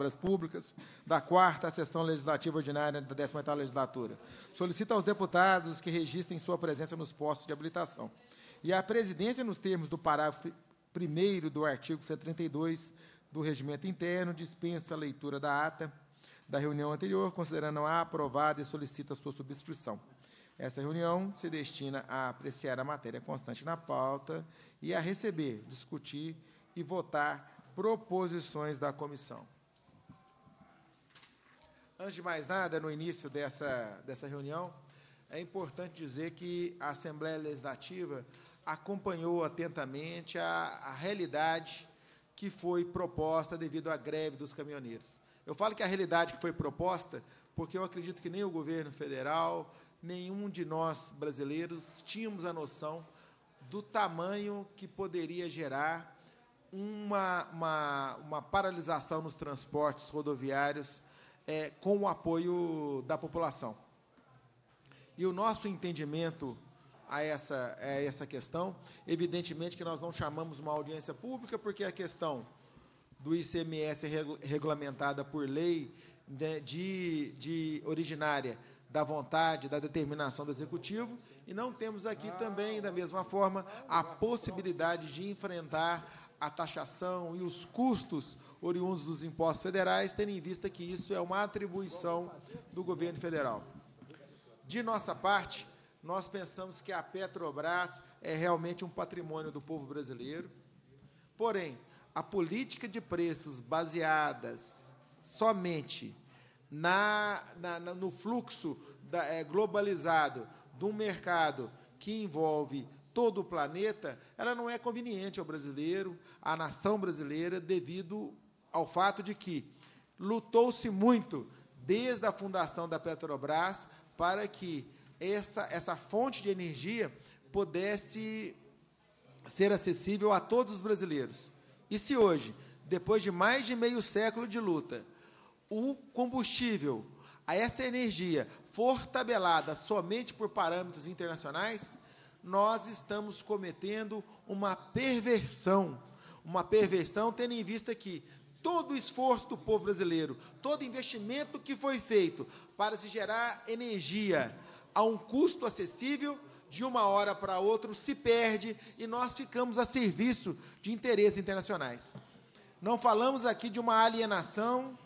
Obras Públicas, da quarta sessão legislativa ordinária da 18ª legislatura. Solicita aos deputados que registrem sua presença nos postos de habilitação. E a presidência, nos termos do parágrafo 1 do artigo 132 do Regimento Interno, dispensa a leitura da ata da reunião anterior, considerando-a aprovada e solicita sua subscrição. Essa reunião se destina a apreciar a matéria constante na pauta e a receber, discutir e votar proposições da comissão. Antes de mais nada, no início dessa, dessa reunião, é importante dizer que a Assembleia Legislativa acompanhou atentamente a, a realidade que foi proposta devido à greve dos caminhoneiros. Eu falo que a realidade que foi proposta porque eu acredito que nem o governo federal, nenhum de nós brasileiros tínhamos a noção do tamanho que poderia gerar uma, uma, uma paralisação nos transportes rodoviários é, com o apoio da população. E o nosso entendimento a essa, a essa questão, evidentemente que nós não chamamos uma audiência pública, porque a questão do ICMS é regulamentada por lei né, de, de originária da vontade, da determinação do executivo, e não temos aqui também, da mesma forma, a possibilidade de enfrentar a taxação e os custos oriundos dos impostos federais, tendo em vista que isso é uma atribuição do governo federal. De nossa parte, nós pensamos que a Petrobras é realmente um patrimônio do povo brasileiro. Porém, a política de preços baseadas somente na, na, no fluxo da, é, globalizado de um mercado que envolve todo o planeta, ela não é conveniente ao brasileiro, à nação brasileira, devido ao fato de que lutou-se muito desde a fundação da Petrobras para que essa, essa fonte de energia pudesse ser acessível a todos os brasileiros. E se hoje, depois de mais de meio século de luta, o combustível, a essa energia, for tabelada somente por parâmetros internacionais, nós estamos cometendo uma perversão. Uma perversão, tendo em vista que todo o esforço do povo brasileiro, todo investimento que foi feito para se gerar energia a um custo acessível, de uma hora para outra se perde e nós ficamos a serviço de interesses internacionais. Não falamos aqui de uma alienação,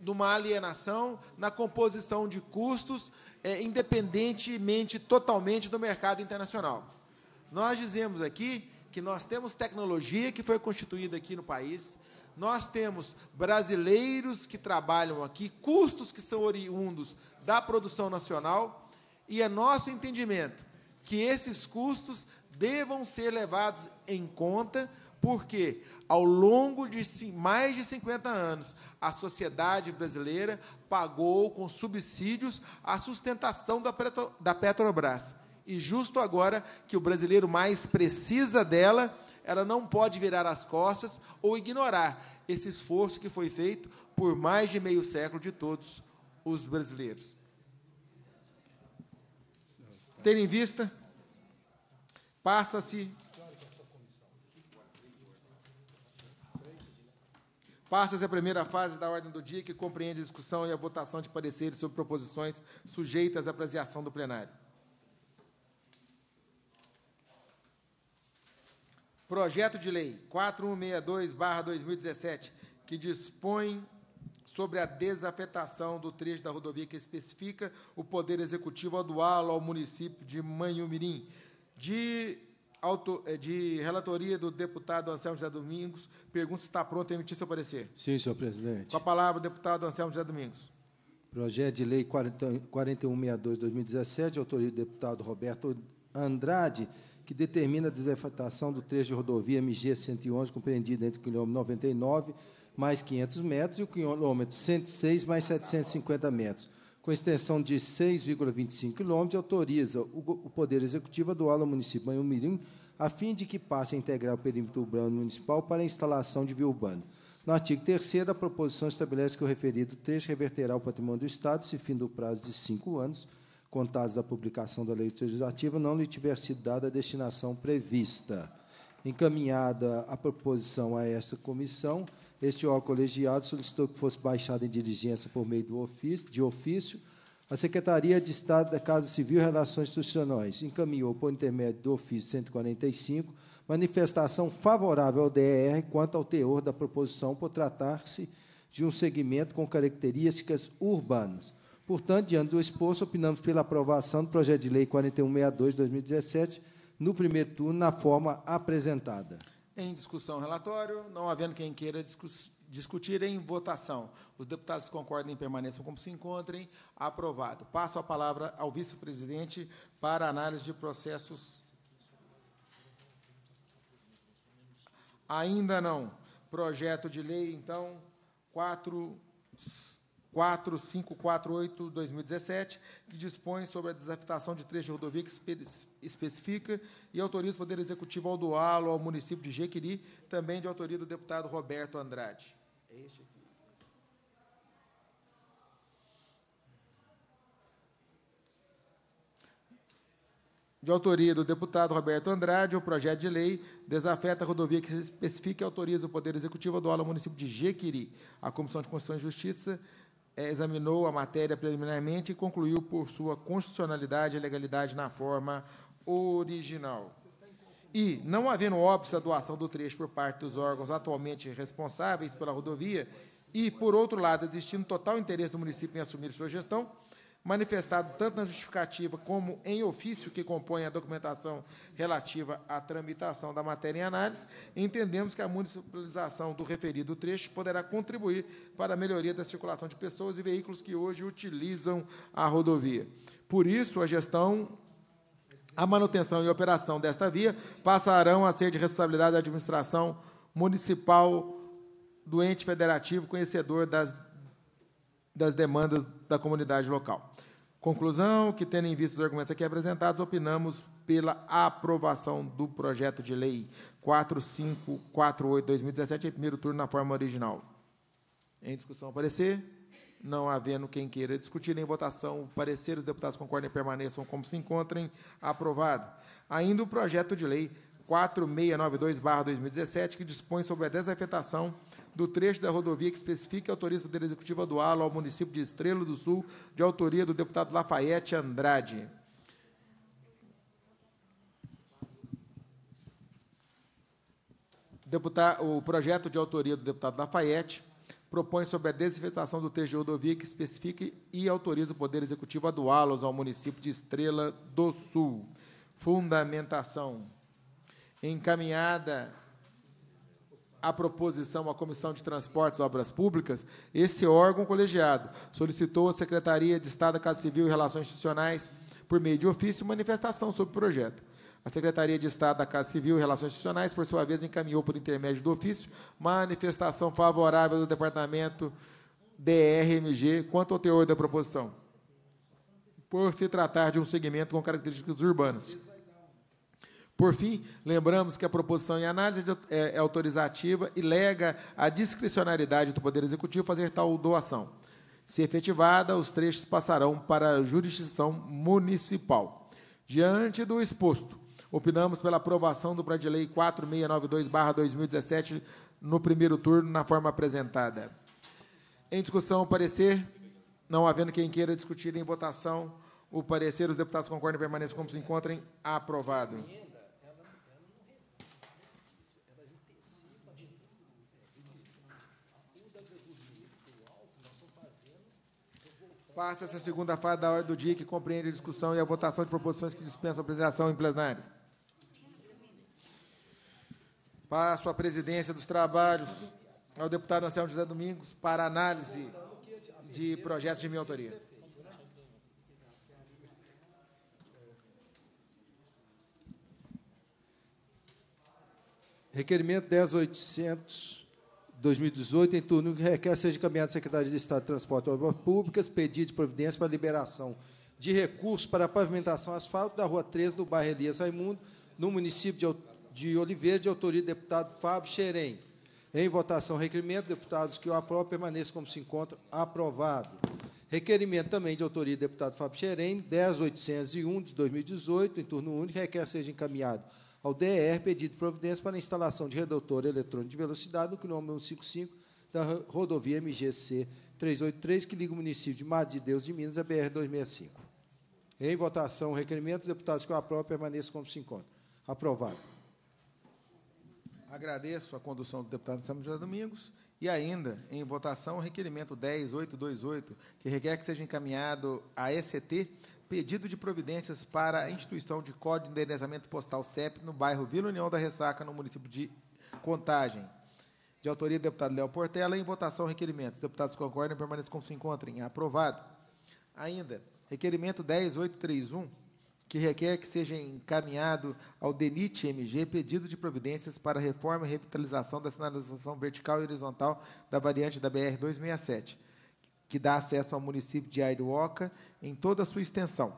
de uma alienação na composição de custos, é, independentemente totalmente do mercado internacional. Nós dizemos aqui que nós temos tecnologia que foi constituída aqui no país, nós temos brasileiros que trabalham aqui, custos que são oriundos da produção nacional, e é nosso entendimento que esses custos devam ser levados em conta, porque ao longo de mais de 50 anos, a sociedade brasileira pagou com subsídios a sustentação da, Petro, da Petrobras. E justo agora que o brasileiro mais precisa dela, ela não pode virar as costas ou ignorar esse esforço que foi feito por mais de meio século de todos os brasileiros. Tendo em vista, passa-se Passa-se a primeira fase da ordem do dia, que compreende a discussão e a votação de pareceres sobre proposições sujeitas à apreciação do plenário. Projeto de Lei 4162-2017, que dispõe sobre a desafetação do trecho da rodovia que especifica o Poder Executivo a doá-lo ao município de Manhumirim. De, auto, eh, de relatoria do deputado Anselmo José Domingos, pergunta se está pronto a emitir seu parecer. Sim, senhor presidente. Com a palavra, deputado Anselmo José Domingos. Projeto de Lei 4162-2017, autoria do deputado Roberto Andrade, que determina a desafetação do trecho de rodovia MG 111, compreendido entre o quilômetro 99 mais 500 metros e o quilômetro 106 mais 750 metros, com extensão de 6,25 quilômetros, autoriza o Poder Executivo a doar ao município Manhumirim a fim de que passe a integrar o perímetro urbano municipal para a instalação de via urbana. No artigo 3 a proposição estabelece que o referido trecho reverterá ao patrimônio do Estado, se fim do prazo de cinco anos, contados da publicação da lei legislativa não lhe tiver sido dada a destinação prevista. Encaminhada a proposição a essa comissão, este órgão colegiado solicitou que fosse baixada em diligência por meio do ofício, de ofício a Secretaria de Estado da Casa Civil e Relações Institucionais encaminhou, por intermédio do ofício 145, manifestação favorável ao DER quanto ao teor da proposição por tratar-se de um segmento com características urbanas. Portanto, diante do exposto, opinamos pela aprovação do projeto de lei 4162 de 2017, no primeiro turno, na forma apresentada. Em discussão, relatório. Não havendo quem queira discutir em votação. Os deputados que concordem permaneçam como se encontrem. Aprovado. Passo a palavra ao vice-presidente para análise de processos. Ainda não. Projeto de lei, então, 4. Quatro... 4548-2017, que dispõe sobre a desafetação de trecho de rodovia que espe especifica e autoriza o Poder Executivo ao doá-lo ao município de Jequiri, também de autoria do deputado Roberto Andrade. É este aqui. de autoria do deputado Roberto Andrade, o projeto de lei desafeta a rodovia que especifica e autoriza o Poder Executivo do ao Município de Jequiri. A Comissão de Constituição e Justiça é, examinou a matéria preliminarmente e concluiu por sua constitucionalidade e legalidade na forma original. E, não havendo óbvio a doação do trecho por parte dos órgãos atualmente responsáveis pela rodovia, e, por outro lado, existindo total interesse do município em assumir sua gestão, manifestado tanto na justificativa como em ofício que compõe a documentação relativa à tramitação da matéria em análise, entendemos que a municipalização do referido trecho poderá contribuir para a melhoria da circulação de pessoas e veículos que hoje utilizam a rodovia. Por isso, a gestão a manutenção e operação desta via passarão a ser de responsabilidade da administração municipal do ente federativo conhecedor das das demandas da comunidade local. Conclusão, que tendo em vista os argumentos aqui apresentados, opinamos pela aprovação do projeto de lei 4548-2017, em primeiro turno, na forma original. Em discussão, parecer? Não havendo quem queira discutir em votação o parecer, os deputados concordem e permaneçam como se encontrem. Aprovado. Ainda o projeto de lei 4692-2017, que dispõe sobre a desafetação do trecho da rodovia que especifica e autoriza o Poder Executivo a doá-lo ao município de Estrela do Sul, de autoria do deputado Lafayette Andrade. Deputado, o projeto de autoria do deputado Lafayette propõe sobre a desinfetação do trecho de rodovia que especifica e autoriza o Poder Executivo a doá-los ao município de Estrela do Sul. Fundamentação encaminhada a proposição à Comissão de Transportes e Obras Públicas, esse órgão colegiado solicitou à Secretaria de Estado da Casa Civil e Relações Institucionais, por meio de ofício, manifestação sobre o projeto. A Secretaria de Estado da Casa Civil e Relações Institucionais, por sua vez, encaminhou por intermédio do ofício manifestação favorável do Departamento DRMG quanto ao teor da proposição, por se tratar de um segmento com características urbanas. Por fim, lembramos que a proposição em análise é, é, autorizativa e lega à discricionariedade do Poder Executivo fazer tal doação. Se efetivada, os trechos passarão para a jurisdição municipal. Diante do exposto, opinamos pela aprovação do Projeto de Lei 4692-2017 no primeiro turno, na forma apresentada. Em discussão, o parecer. Não havendo quem queira discutir em votação o parecer, os deputados concordam e permaneçam como se encontrem. Aprovado. Passa essa segunda fase da ordem do dia que compreende a discussão e a votação de proposições que dispensam a apresentação em plenário. Passo a presidência dos trabalhos ao deputado Anselmo José Domingos para análise de projetos de minha autoria. Requerimento 10800 2018, em turno que requer seja encaminhado à Secretaria de Estado de Transporte e Obras Públicas pedido de providência para liberação de recursos para a pavimentação asfalto da Rua 13 do bairro Elias Raimundo, no município de, de Oliveira, de autoria do deputado Fábio Xerém. Em votação, requerimento, deputados que o aprovam permaneçam como se encontra aprovado. Requerimento também de autoria do deputado Fábio Xerém, 10.801 de 2018, em turno único, requer seja encaminhado ao DR pedido de providência para a instalação de redutor eletrônico de velocidade no quilômetro 155 da rodovia MGC 383, que liga o município de Madre de Deus de Minas à BR 265. Em votação, o requerimento, os deputados que o aprovo permaneçam como se encontram. Aprovado. Agradeço a condução do deputado Samuel José Domingos. E ainda, em votação, o requerimento 10828, que requer que seja encaminhado à ECT pedido de providências para a instituição de código de endereçamento postal CEP no bairro Vila União da Ressaca, no município de Contagem. De autoria do deputado Léo Portela, em votação, requerimentos. Deputados concordam e permaneçam como se encontrem. Aprovado. Ainda, requerimento 10831, que requer que seja encaminhado ao DENIT MG pedido de providências para reforma e revitalização da sinalização vertical e horizontal da variante da BR 267 que dá acesso ao município de Airioca em toda a sua extensão,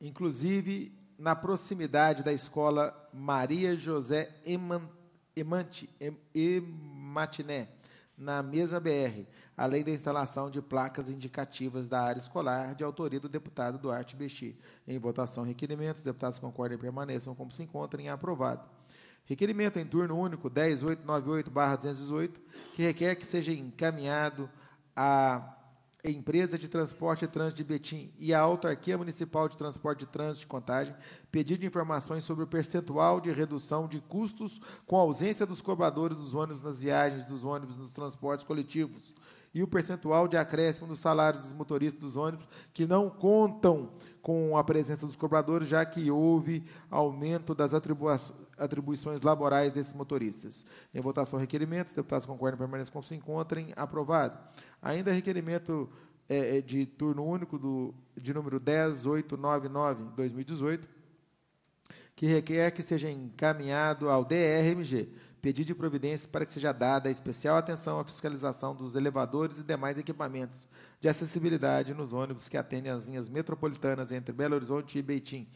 inclusive na proximidade da escola Maria José Emante, Ematiné, na mesa BR, além da instalação de placas indicativas da área escolar de autoria do deputado Duarte Bexi. Em votação, requerimentos, os deputados concordem e permaneçam como se encontrem, aprovado. Requerimento em turno único 10898-218, que requer que seja encaminhado a empresa de transporte e trânsito de Betim e a autarquia municipal de transporte e trânsito de Contagem pedido de informações sobre o percentual de redução de custos com ausência dos cobradores dos ônibus nas viagens dos ônibus nos transportes coletivos e o percentual de acréscimo dos salários dos motoristas dos ônibus que não contam com a presença dos cobradores, já que houve aumento das atribuições atribuições laborais desses motoristas. Em votação, requerimento. Os deputados concordam e permaneçam como se encontrem. Aprovado. Ainda requerimento é, é, de turno único do, de número 10899, 2018, que requer que seja encaminhado ao DRMG pedido de providência para que seja dada especial atenção à fiscalização dos elevadores e demais equipamentos de acessibilidade nos ônibus que atendem as linhas metropolitanas entre Belo Horizonte e Beitim,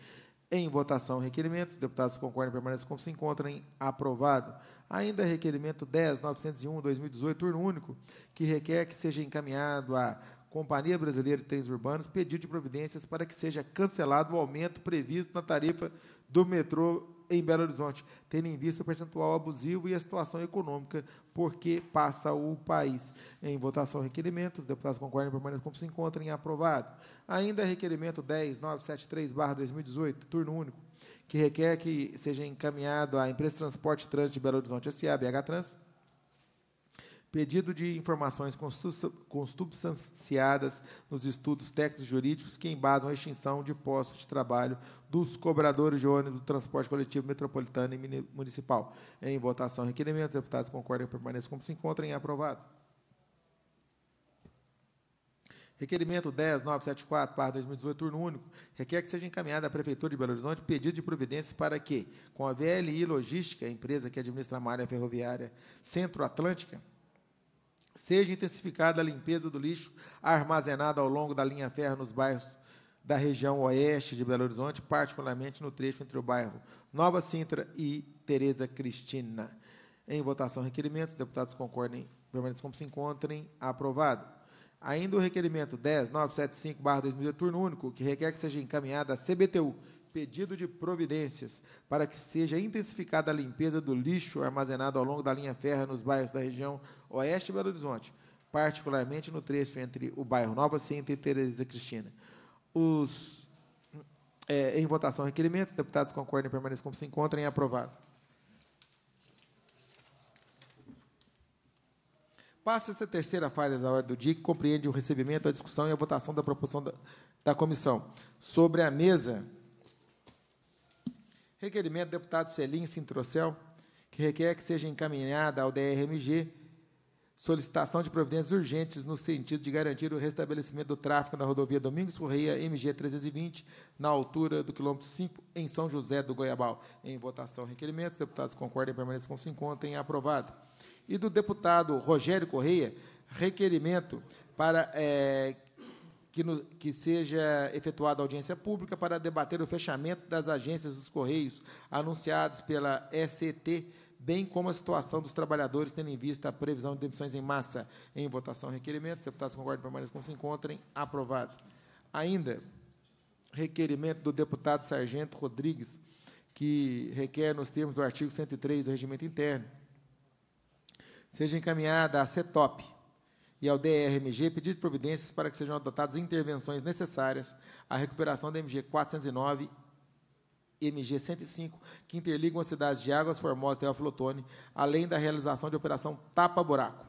em votação, requerimento. Os deputados concordam e permanecem como se encontram. Aprovado. Ainda é requerimento 10.901-2018, turno único, que requer que seja encaminhado à Companhia Brasileira de Trens Urbanos pedido de providências para que seja cancelado o aumento previsto na tarifa do metrô em Belo Horizonte, tendo em vista o percentual abusivo e a situação econômica por que passa o país. Em votação, requerimento, os deputados concordam e permaneçam como se encontrem aprovado. Ainda é requerimento 10973-2018, turno único, que requer que seja encaminhado à Empresa de Transporte e Trânsito de Belo Horizonte SA, BH Trans, pedido de informações consubstanciadas nos estudos técnicos jurídicos que embasam a extinção de postos de trabalho dos cobradores de ônibus do transporte coletivo metropolitano e municipal. Em votação, requerimento. Deputados concordem e permaneçam como se encontrem. É aprovado. Requerimento 10974, par 2018, turno único, requer que seja encaminhada à Prefeitura de Belo Horizonte pedido de providências para que, com a VLI Logística, empresa que administra a malha ferroviária Centro-Atlântica, Seja intensificada a limpeza do lixo armazenado ao longo da linha ferro nos bairros da região oeste de Belo Horizonte, particularmente no trecho entre o bairro Nova Sintra e Tereza Cristina. Em votação, requerimentos. Deputados concordem, permaneçam como se encontrem. Aprovado. Ainda o requerimento 10975-2008, turno único, que requer que seja encaminhado à CBTU, pedido de providências para que seja intensificada a limpeza do lixo armazenado ao longo da linha ferra nos bairros da região Oeste e Belo Horizonte, particularmente no trecho entre o bairro Nova Centro e Tereza Cristina. Os, é, em votação, requerimentos. deputados concordem e permaneçam como se encontrem. É aprovado. Passa esta terceira fase da ordem do dia, que compreende o recebimento, a discussão e a votação da proposição da, da comissão. Sobre a mesa, Requerimento do deputado Celinho Sintrocel, que requer que seja encaminhada ao DRMG solicitação de providências urgentes no sentido de garantir o restabelecimento do tráfego na rodovia Domingos Correia MG 320, na altura do quilômetro 5, em São José do Goiabal. Em votação, requerimentos. Deputados concordem, permaneçam como se encontrem. É aprovado. E do deputado Rogério Correia, requerimento para é, que, no, que, seja efetuada audiência pública para debater o fechamento das agências dos Correios anunciados pela ECT, bem como a situação dos trabalhadores, tendo em vista a previsão de demissões em massa. Em votação, requerimento. deputados concordam para permaneçam como se encontrem. Aprovado. Ainda, requerimento do deputado Sargento Rodrigues, que requer, nos termos do artigo 103 do Regimento Interno, seja encaminhada à CETOP, e ao DRMG de providências para que sejam adotadas intervenções necessárias à recuperação da MG 409 e MG 105, que interligam as cidades de Águas Formosa e Teófilo além da realização de operação Tapa Buraco.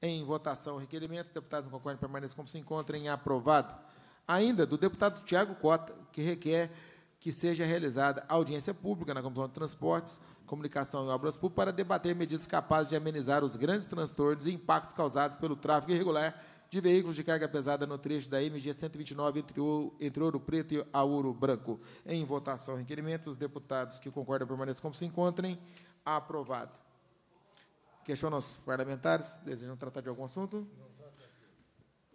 Em votação, requerimento, deputados não concordam permaneçam como se encontrem aprovado. Ainda do deputado Tiago Cota, que requer que seja realizada audiência pública na Comissão de Transportes, Comunicação e Obras Públicas para debater medidas capazes de amenizar os grandes transtornos e impactos causados pelo tráfego irregular de veículos de carga pesada no trecho da MG 129 entre, o, entre Ouro Preto e Ouro Branco. Em votação, requerimento, os deputados que concordam permaneçam como se encontrem. Aprovado. Questionam os parlamentares? Desejam tratar de algum assunto? Não.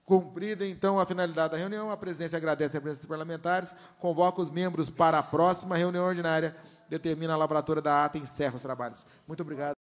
Cumprida, então, a finalidade da reunião, a presidência agradece a presença dos parlamentares, convoca os membros para a próxima reunião ordinária, determina a laboratória da ata e encerra os trabalhos. Muito obrigado.